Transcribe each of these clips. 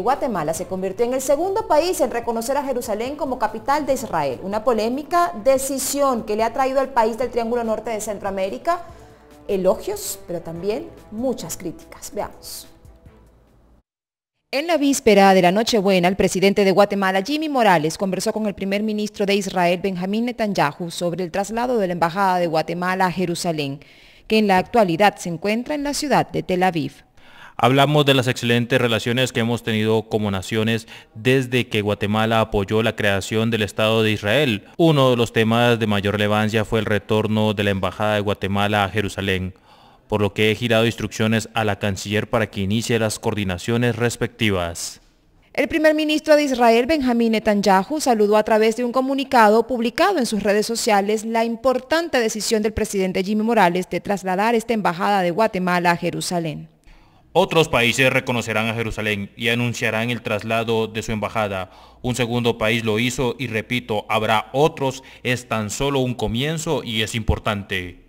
Guatemala se convirtió en el segundo país en reconocer a Jerusalén como capital de Israel, una polémica decisión que le ha traído al país del Triángulo Norte de Centroamérica elogios, pero también muchas críticas. Veamos. En la víspera de la Nochebuena, el presidente de Guatemala, Jimmy Morales, conversó con el primer ministro de Israel, Benjamín Netanyahu, sobre el traslado de la Embajada de Guatemala a Jerusalén, que en la actualidad se encuentra en la ciudad de Tel Aviv. Hablamos de las excelentes relaciones que hemos tenido como naciones desde que Guatemala apoyó la creación del Estado de Israel. Uno de los temas de mayor relevancia fue el retorno de la Embajada de Guatemala a Jerusalén, por lo que he girado instrucciones a la canciller para que inicie las coordinaciones respectivas. El primer ministro de Israel, Benjamín Netanyahu, saludó a través de un comunicado publicado en sus redes sociales la importante decisión del presidente Jimmy Morales de trasladar esta embajada de Guatemala a Jerusalén. Otros países reconocerán a Jerusalén y anunciarán el traslado de su embajada. Un segundo país lo hizo y repito, habrá otros, es tan solo un comienzo y es importante.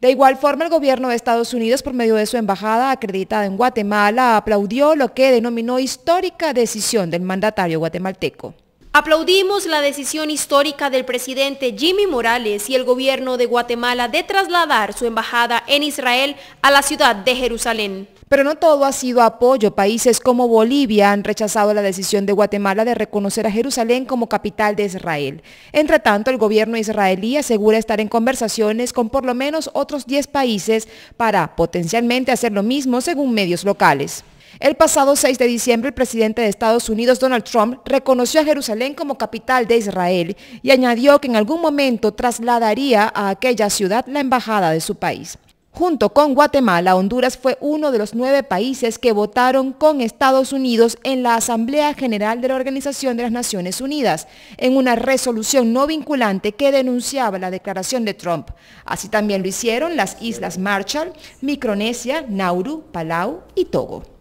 De igual forma, el gobierno de Estados Unidos, por medio de su embajada acreditada en Guatemala, aplaudió lo que denominó histórica decisión del mandatario guatemalteco. Aplaudimos la decisión histórica del presidente Jimmy Morales y el gobierno de Guatemala de trasladar su embajada en Israel a la ciudad de Jerusalén. Pero no todo ha sido apoyo. Países como Bolivia han rechazado la decisión de Guatemala de reconocer a Jerusalén como capital de Israel. Entre tanto, el gobierno israelí asegura estar en conversaciones con por lo menos otros 10 países para potencialmente hacer lo mismo según medios locales. El pasado 6 de diciembre, el presidente de Estados Unidos, Donald Trump, reconoció a Jerusalén como capital de Israel y añadió que en algún momento trasladaría a aquella ciudad la embajada de su país. Junto con Guatemala, Honduras fue uno de los nueve países que votaron con Estados Unidos en la Asamblea General de la Organización de las Naciones Unidas, en una resolución no vinculante que denunciaba la declaración de Trump. Así también lo hicieron las Islas Marshall, Micronesia, Nauru, Palau y Togo.